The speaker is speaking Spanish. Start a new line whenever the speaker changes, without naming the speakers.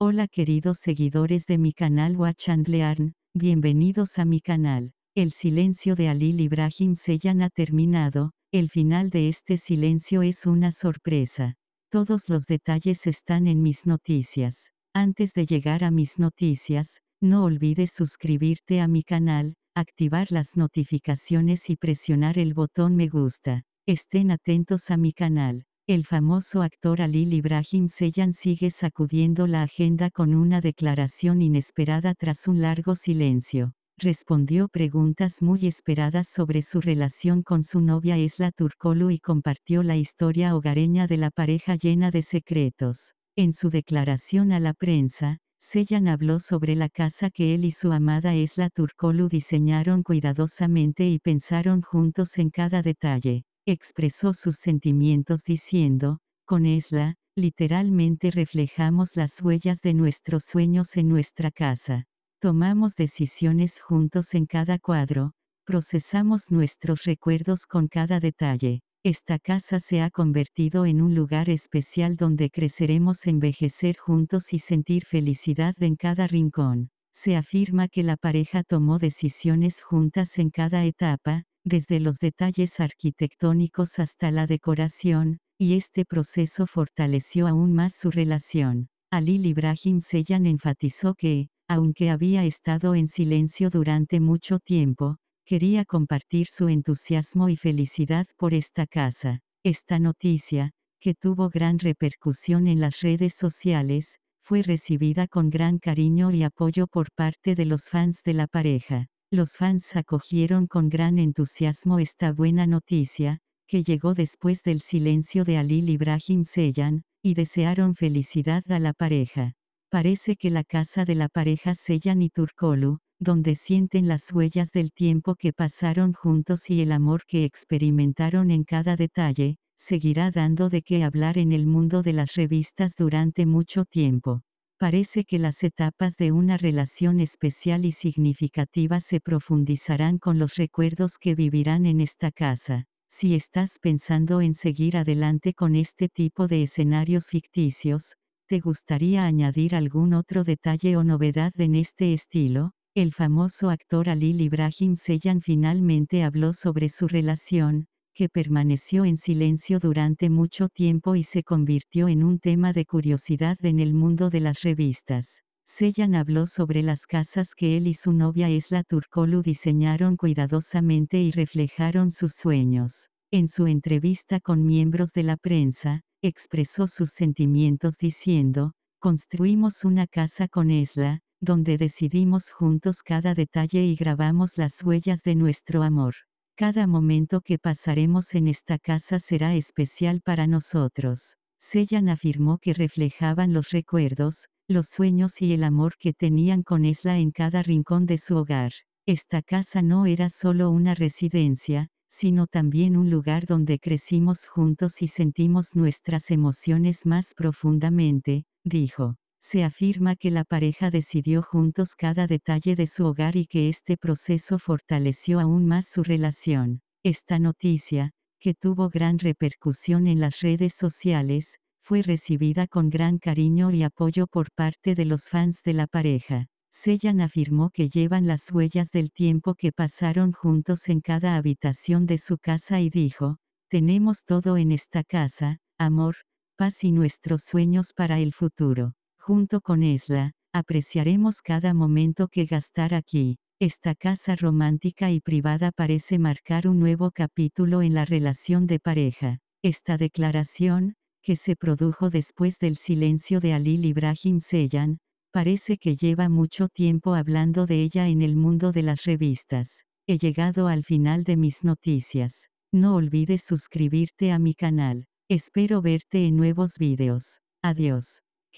Hola queridos seguidores de mi canal Watch and bienvenidos a mi canal. El silencio de Alil Ibrahim Seyan ha terminado, el final de este silencio es una sorpresa. Todos los detalles están en mis noticias. Antes de llegar a mis noticias, no olvides suscribirte a mi canal, activar las notificaciones y presionar el botón me gusta. Estén atentos a mi canal. El famoso actor Ali Ibrahim Seyan sigue sacudiendo la agenda con una declaración inesperada tras un largo silencio. Respondió preguntas muy esperadas sobre su relación con su novia Esla Turkolu y compartió la historia hogareña de la pareja llena de secretos. En su declaración a la prensa, Seyan habló sobre la casa que él y su amada Esla Turkolu diseñaron cuidadosamente y pensaron juntos en cada detalle expresó sus sentimientos diciendo, con Esla, literalmente reflejamos las huellas de nuestros sueños en nuestra casa. Tomamos decisiones juntos en cada cuadro, procesamos nuestros recuerdos con cada detalle. Esta casa se ha convertido en un lugar especial donde creceremos envejecer juntos y sentir felicidad en cada rincón. Se afirma que la pareja tomó decisiones juntas en cada etapa, desde los detalles arquitectónicos hasta la decoración, y este proceso fortaleció aún más su relación. Ali Ibrahim Seyan enfatizó que, aunque había estado en silencio durante mucho tiempo, quería compartir su entusiasmo y felicidad por esta casa. Esta noticia, que tuvo gran repercusión en las redes sociales, fue recibida con gran cariño y apoyo por parte de los fans de la pareja. Los fans acogieron con gran entusiasmo esta buena noticia, que llegó después del silencio de Alil Ibrahim Seyan, y desearon felicidad a la pareja. Parece que la casa de la pareja Seyan y Turkolu, donde sienten las huellas del tiempo que pasaron juntos y el amor que experimentaron en cada detalle, seguirá dando de qué hablar en el mundo de las revistas durante mucho tiempo. Parece que las etapas de una relación especial y significativa se profundizarán con los recuerdos que vivirán en esta casa. Si estás pensando en seguir adelante con este tipo de escenarios ficticios, ¿te gustaría añadir algún otro detalle o novedad en este estilo? El famoso actor Ali Ibrahim Seyan finalmente habló sobre su relación, que permaneció en silencio durante mucho tiempo y se convirtió en un tema de curiosidad en el mundo de las revistas. Sellan habló sobre las casas que él y su novia Esla Turcolu diseñaron cuidadosamente y reflejaron sus sueños. En su entrevista con miembros de la prensa, expresó sus sentimientos diciendo, construimos una casa con Esla, donde decidimos juntos cada detalle y grabamos las huellas de nuestro amor. Cada momento que pasaremos en esta casa será especial para nosotros. Sellan afirmó que reflejaban los recuerdos, los sueños y el amor que tenían con Esla en cada rincón de su hogar. Esta casa no era solo una residencia, sino también un lugar donde crecimos juntos y sentimos nuestras emociones más profundamente, dijo. Se afirma que la pareja decidió juntos cada detalle de su hogar y que este proceso fortaleció aún más su relación. Esta noticia, que tuvo gran repercusión en las redes sociales, fue recibida con gran cariño y apoyo por parte de los fans de la pareja. Sellan afirmó que llevan las huellas del tiempo que pasaron juntos en cada habitación de su casa y dijo, tenemos todo en esta casa, amor, paz y nuestros sueños para el futuro junto con Esla, apreciaremos cada momento que gastar aquí. Esta casa romántica y privada parece marcar un nuevo capítulo en la relación de pareja. Esta declaración, que se produjo después del silencio de Ali Ibrahim Seyan, parece que lleva mucho tiempo hablando de ella en el mundo de las revistas. He llegado al final de mis noticias. No olvides suscribirte a mi canal. Espero verte en nuevos videos. Adiós.